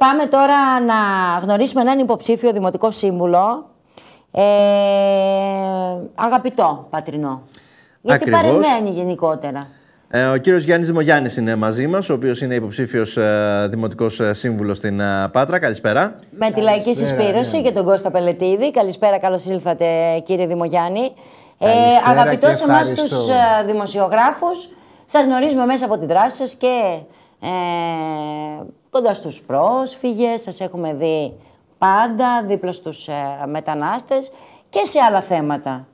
Πάμε τώρα να γνωρίσουμε έναν υποψήφιο δημοτικό σύμβουλο. Ε, αγαπητό πατρινό. Γιατί Ακριβώς. παρεμβαίνει γενικότερα. Ε, ο κύριος Γιάννης Δημογιάννης είναι μαζί μας, ο οποίος είναι υποψήφιος ε, δημοτικός ε, σύμβουλος στην ε, Πάτρα. Καλησπέρα. Με τη λαϊκή συσπήρωση και τον Κώστα Πελετίδη. Καλησπέρα, καλώς ήλθατε κύριε Δημογιάννη. Ε, αγαπητό σε εμάς τους ε, δημοσιογράφους, σας γνωρίζουμε μέσα από τη δράση σας και... Ε, κοντά στους πρόσφυγες, σας έχουμε δει πάντα δίπλα στους ε, μετανάστες και σε άλλα θέματα.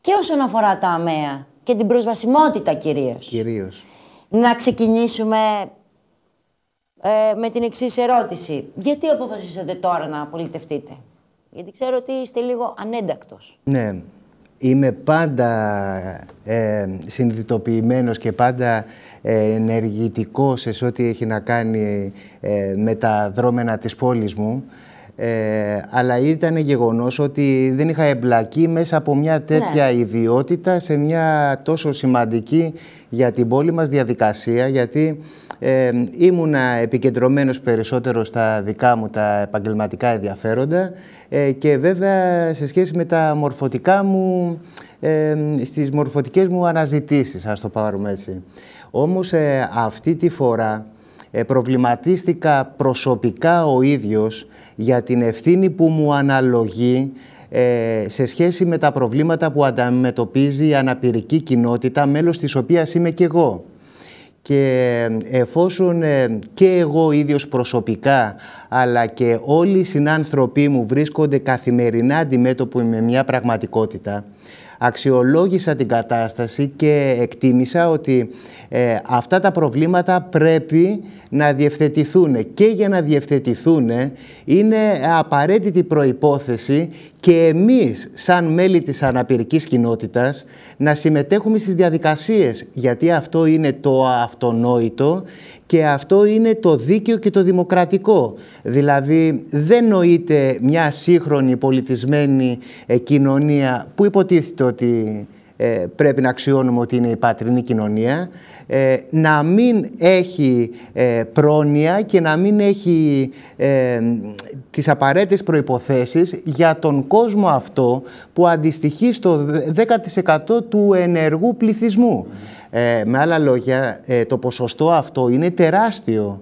Και όσον αφορά τα αμαία και την προσβασιμότητα κυρίως. Κυρίως. Να ξεκινήσουμε ε, με την εξής ερώτηση. Γιατί αποφασίσατε τώρα να πολιτευτείτε. Γιατί ξέρω ότι είστε λίγο ανέντακτος. Ναι. Είμαι πάντα ε, συνειδητοποιημένος και πάντα ενεργητικός σε ό,τι έχει να κάνει ε, με τα δρόμενα της πόλης μου. Ε, αλλά ήταν γεγονός ότι δεν είχα εμπλακεί μέσα από μια ναι. τέτοια ιδιότητα σε μια τόσο σημαντική για την πόλη μας διαδικασία γιατί ε, ήμουνα επικεντρωμένος περισσότερο στα δικά μου τα επαγγελματικά ενδιαφέροντα ε, και βέβαια σε σχέση με τα μορφωτικά μου, στις μορφωτικές μου αναζητήσεις, ας το πάρουμε έτσι. Όμως ε, αυτή τη φορά ε, προβληματίστηκα προσωπικά ο ίδιος για την ευθύνη που μου αναλογεί ε, σε σχέση με τα προβλήματα που αντιμετωπίζει η αναπηρική κοινότητα, μέλος της οποίας είμαι και εγώ. Και εφόσον και εγώ ίδιος προσωπικά, αλλά και όλοι οι συνάνθρωποι μου βρίσκονται καθημερινά αντιμέτωποι με μια πραγματικότητα, αξιολόγησα την κατάσταση και εκτίμησα ότι ε, αυτά τα προβλήματα πρέπει να διευθετηθούν και για να διευθετηθούν είναι απαραίτητη προϋπόθεση και εμείς σαν μέλη της αναπηρικής κοινότητας να συμμετέχουμε στις διαδικασίες γιατί αυτό είναι το αυτονόητο και αυτό είναι το δίκαιο και το δημοκρατικό. Δηλαδή δεν νοείται μια σύγχρονη πολιτισμένη ε, κοινωνία που υποτίθεται ότι ε, πρέπει να αξιώνουμε ότι είναι η πατρινή κοινωνία, ε, να μην έχει ε, πρόνοια και να μην έχει τις απαραίτητες προϋποθέσεις για τον κόσμο αυτό που αντιστοιχεί στο 10% του ενεργού πληθυσμού. με άλλα λόγια, το ποσοστό αυτό είναι τεράστιο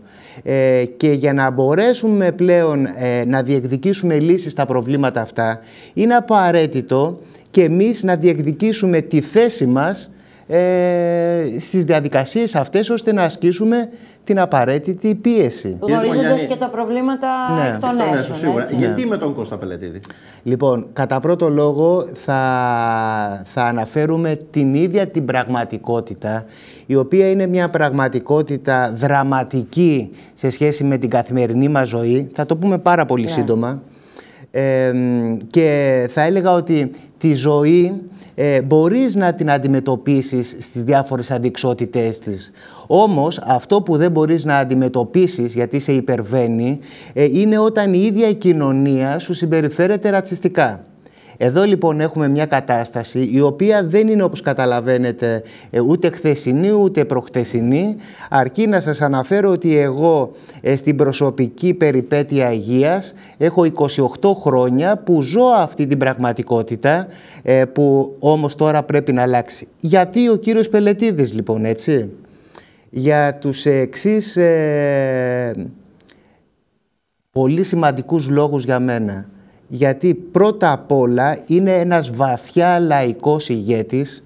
και για να μπορέσουμε πλέον να διεκδικήσουμε λύσεις στα προβλήματα αυτά είναι απαραίτητο και εμείς να διεκδικήσουμε τη θέση μας ε, στις διαδικασίες αυτές ώστε να ασκήσουμε την απαραίτητη πίεση. Λοιπόν, Γνωρίζοντας και τα προβλήματα ναι. εκ των έσω. Γιατί με τον Κώστα Πελετήδη. Λοιπόν, κατά πρώτο λόγο θα, θα αναφέρουμε την ίδια την πραγματικότητα, η οποία είναι μια πραγματικότητα δραματική σε σχέση με την καθημερινή μας ζωή. Θα το πούμε πάρα πολύ ναι. σύντομα. Ε, και θα έλεγα ότι τη ζωή ε, μπορείς να την αντιμετωπίσεις στις διάφορες αντικσότητές της. Όμως αυτό που δεν μπορείς να αντιμετωπίσεις γιατί σε υπερβαίνει ε, είναι όταν η ίδια η κοινωνία σου συμπεριφέρεται ρατσιστικά. Εδώ λοιπόν έχουμε μια κατάσταση η οποία δεν είναι όπως καταλαβαίνετε ε, ούτε χθεσινή ούτε προχθεσινή. Αρκεί να σας αναφέρω ότι εγώ ε, στην προσωπική περιπέτεια υγείας έχω 28 χρόνια που ζω αυτή την πραγματικότητα ε, που όμως τώρα πρέπει να αλλάξει. Γιατί ο κύριος Πελετίδης λοιπόν έτσι για τους εξής ε, πολύ σημαντικούς λόγους για μένα γιατί πρώτα απ' όλα είναι ένας βαθιά λαϊκός ηγέτης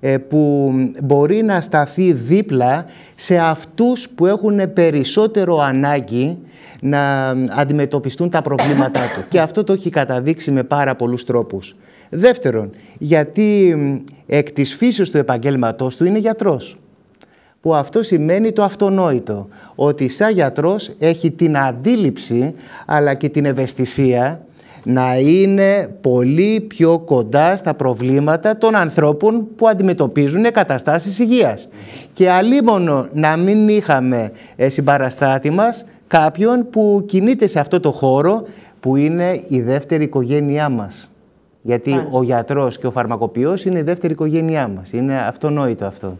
ε, που μπορεί να σταθεί δίπλα σε αυτούς που έχουν περισσότερο ανάγκη να αντιμετωπιστούν τα προβλήματά του. Και αυτό το έχει καταδείξει με πάρα πολλούς τρόπους. Δεύτερον, γιατί εκ της φύσης του επαγγέλματός του είναι γιατρός που αυτό σημαίνει το αυτονόητο, ότι σαν γιατρός έχει την αντίληψη αλλά και την ευαισθησία να είναι πολύ πιο κοντά στα προβλήματα των ανθρώπων που αντιμετωπίζουν καταστάσεις υγείας. Και αλίμονο να μην είχαμε ε, συμπαραστάτη μας κάποιον που κινείται σε αυτό το χώρο που είναι η δεύτερη οικογένειά μας. Γιατί ο γιατρός και ο φαρμακοποιός είναι η δεύτερη οικογένειά μας. Είναι αυτονόητο αυτό.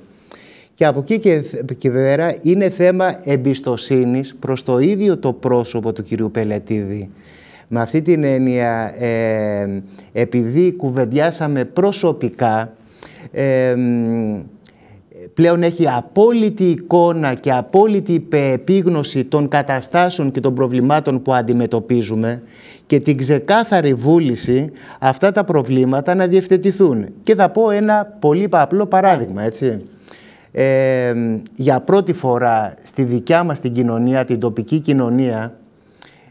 Και από εκεί και βέβαια είναι θέμα εμπιστοσύνης προς το ίδιο το πρόσωπο του κυρίου Πελετίδη. Με αυτή την έννοια, ε, επειδή κουβεντιάσαμε προσωπικά, ε, πλέον έχει απόλυτη εικόνα και απόλυτη επίγνωση των καταστάσεων και των προβλημάτων που αντιμετωπίζουμε και την ξεκάθαρη βούληση αυτά τα προβλήματα να διευθετηθούν. Και θα πω ένα πολύ απλό παράδειγμα, έτσι. Ε, για πρώτη φορά στη δικιά μας την κοινωνία, την τοπική κοινωνία,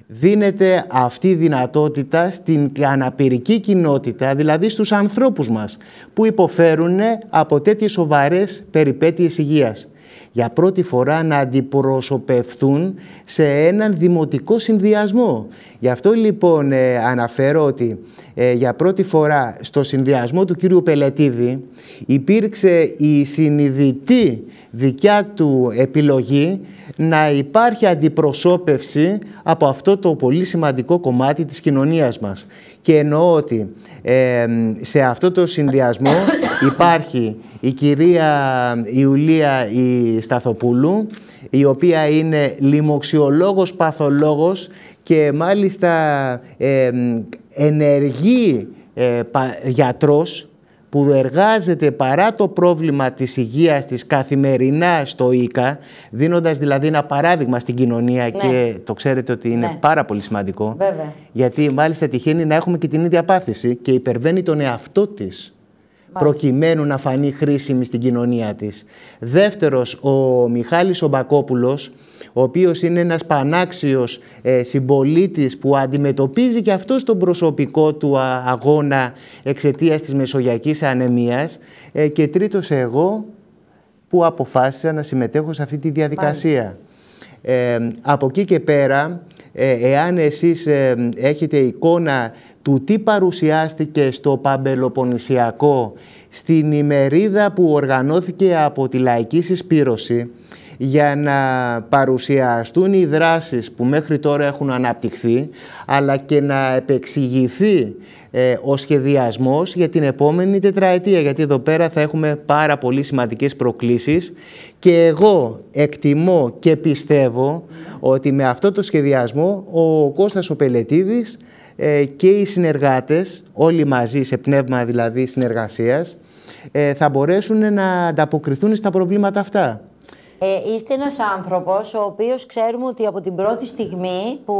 δίνεται αυτή η δυνατότητα στην αναπηρική κοινότητα, δηλαδή στους ανθρώπους μας, που υποφέρουν από τέτοιες σοβαρές περιπέτειες υγείας. Για πρώτη φορά να αντιπροσωπευθούν σε έναν δημοτικό συνδυασμό. Γι' αυτό λοιπόν ε, αναφέρω ότι ε, για πρώτη φορά στο συνδυασμό του κύριου Πελετίδη υπήρξε η συνειδητή δικιά του επιλογή να υπάρχει αντιπροσώπευση από αυτό το πολύ σημαντικό κομμάτι της κοινωνίας μας. Και εννοώ ότι ε, σε αυτό το συνδυασμό υπάρχει η κυρία Ιουλία η Σταθοπούλου, η οποία είναι λοιμοξιολόγος παθολόγος και μάλιστα ε, ενεργή ε, γιατρός που εργάζεται παρά το πρόβλημα της υγείας της καθημερινά στο ΙΚΑ, δίνοντας δηλαδή ένα παράδειγμα στην κοινωνία ναι. και το ξέρετε ότι είναι ναι. πάρα πολύ σημαντικό, Βέβαια. γιατί μάλιστα τυχαίνει να έχουμε και την ίδια πάθηση και υπερβαίνει τον εαυτό της προκειμένου να φανεί χρήσιμη στην κοινωνία της. Δεύτερος, ο Μιχάλης Ομπακόπουλος, ο οποίος είναι ένας πανάξιος ε, που αντιμετωπίζει και αυτός τον προσωπικό του αγώνα εξαιτίας της μεσογειακής ανεμίας. Ε, και τρίτος, εγώ που αποφάσισα να συμμετέχω σε αυτή τη διαδικασία. Ε, από εκεί και πέρα, ε, εάν εσείς ε, έχετε εικόνα του τι παρουσιάστηκε στο Παμπελοποννησιακό στην ημερίδα που οργανώθηκε από τη Λαϊκή Συσπήρωση για να παρουσιαστούν οι δράσεις που μέχρι τώρα έχουν αναπτυχθεί αλλά και να επεξηγηθεί ε, ο σχεδιασμός για την επόμενη τετραετία γιατί εδώ πέρα θα έχουμε πάρα πολύ σημαντικές προκλήσεις και εγώ εκτιμώ και πιστεύω ότι με αυτό το σχεδιασμό ο Κώστας Οπελετίδης ε, και οι συνεργάτες, όλοι μαζί σε πνεύμα δηλαδή συνεργασίας, ε, θα μπορέσουν να ανταποκριθούν στα προβλήματα αυτά. Ε, είστε ένας άνθρωπος ο οποίος ξέρουμε ότι από την πρώτη στιγμή που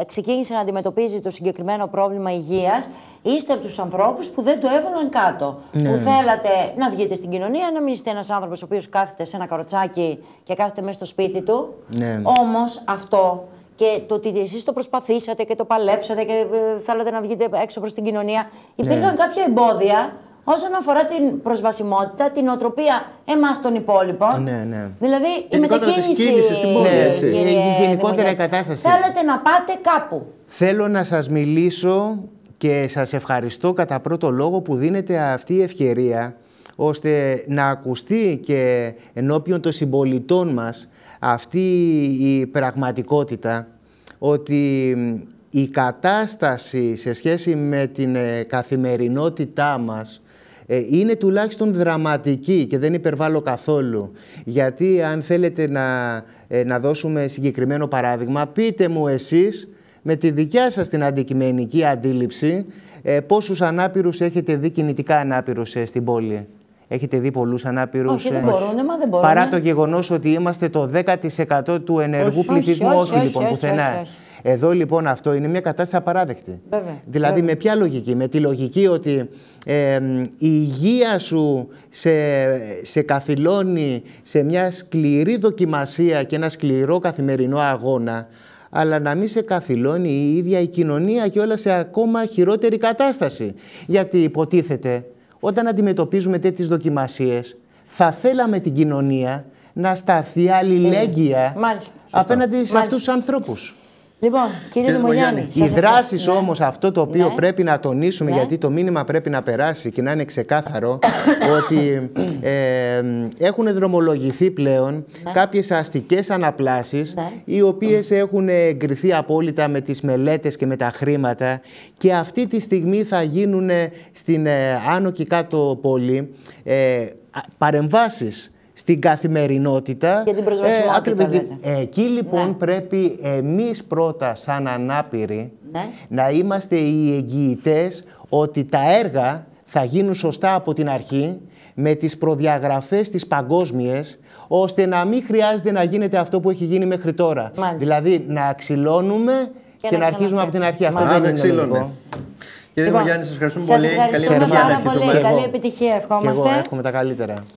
ε, ξεκίνησε να αντιμετωπίζει το συγκεκριμένο πρόβλημα υγείας είστε από τους ανθρώπους που δεν το έβαλαν κάτω. Ναι. Που θέλατε να βγείτε στην κοινωνία, να μην είστε ένας άνθρωπος ο οποίος κάθεται σε ένα καροτσάκι και κάθεται μέσα στο σπίτι του. Ναι. Όμως αυτό και το ότι εσείς το προσπαθήσατε και το παλέψατε και ε, θέλατε να βγείτε έξω προς την κοινωνία. Υπήρχαν ναι. κάποια εμπόδια όσον αφορά την προσβασιμότητα, την οτροπία εμάς των υπόλοιπων. Ναι, ναι. Δηλαδή η μετακίνηση. Στην πόλη, ναι, κατάσταση. Θέλετε να πάτε κάπου. Θέλω να σας μιλήσω και σας ευχαριστώ κατά πρώτο λόγο που δίνετε αυτή η ευκαιρία ώστε να ακουστεί και ενώπιον των συμπολιτών μας αυτή η πραγματικότητα ότι η κατάσταση σε σχέση με την ε, καθημερινότητά μας ε, είναι τουλάχιστον δραματική και δεν υπερβάλλω καθόλου. Γιατί αν θέλετε να, ε, να δώσουμε συγκεκριμένο παράδειγμα, πείτε μου εσείς με τη δικιά σας την αντικειμενική αντίληψη πόσους ανάπηρους έχετε δει κινητικά ανάπηρους στην πόλη. Έχετε δει πολλούς ανάπηρους. Όχι, δεν ε, μπορούν, μα δεν μπορούν. Παρά το γεγονός ότι είμαστε το 10% του ενεργού πληθυσμού, όχι, όχι, λοιπόν, πουθενά. Εδώ λοιπόν αυτό είναι μια κατάσταση απαράδεκτη. δηλαδή με ποια λογική, με τη λογική ότι η υγεία σου σε, σε καθυλώνει σε μια σκληρή δοκιμασία και ένα σκληρό καθημερινό αγώνα, αλλά να μην σε καθυλώνει η ίδια η κοινωνία και όλα σε ακόμα χειρότερη κατάσταση. Γιατί υποτίθεται όταν αντιμετωπίζουμε τέτοιες δοκιμασίες, θα θέλαμε την κοινωνία να σταθεί ε, αλληλέγγυα απέναντι σε αυτούς τους ανθρώπους. Λοιπόν, κύριε ε, Δημογιάννη. Οι δράσεις ναι. όμως, αυτό το οποίο ναι. πρέπει να τονίσουμε, ναι. γιατί το μήνυμα πρέπει να περάσει και να είναι ξεκάθαρο, ότι ε, έχουν δρομολογηθεί πλέον κάποιες αστικές αναπλάσεις, οι οποίες έχουν εγκριθεί απόλυτα με τις μελέτες και με τα χρήματα και αυτή τη στιγμή θα γίνουν στην ε, άνω και κάτω πόλη ε, παρεμβάσεις στην καθημερινότητα. Για την προσβασιμότητα ε, ε Εκεί λοιπόν ναι. πρέπει εμείς πρώτα σαν ανάπηροι ναι. να είμαστε οι εγγυητές ότι τα έργα θα γίνουν σωστά από την αρχή με τις προδιαγραφές τις παγκόσμιες ώστε να μην χρειάζεται να γίνεται αυτό που έχει γίνει μέχρι τώρα. Δηλαδή να αξιλώνουμε και, να, αρχίζουμε από την αρχή. Αυτό δεν είναι λίγο. Κύριε λοιπόν, Δημογιάννη, σας ευχαριστούμε σας πολύ. Ευχαριστούμε καλή, πάρα πολύ. Καλή επιτυχία ευχόμαστε. Και τα καλύτερα.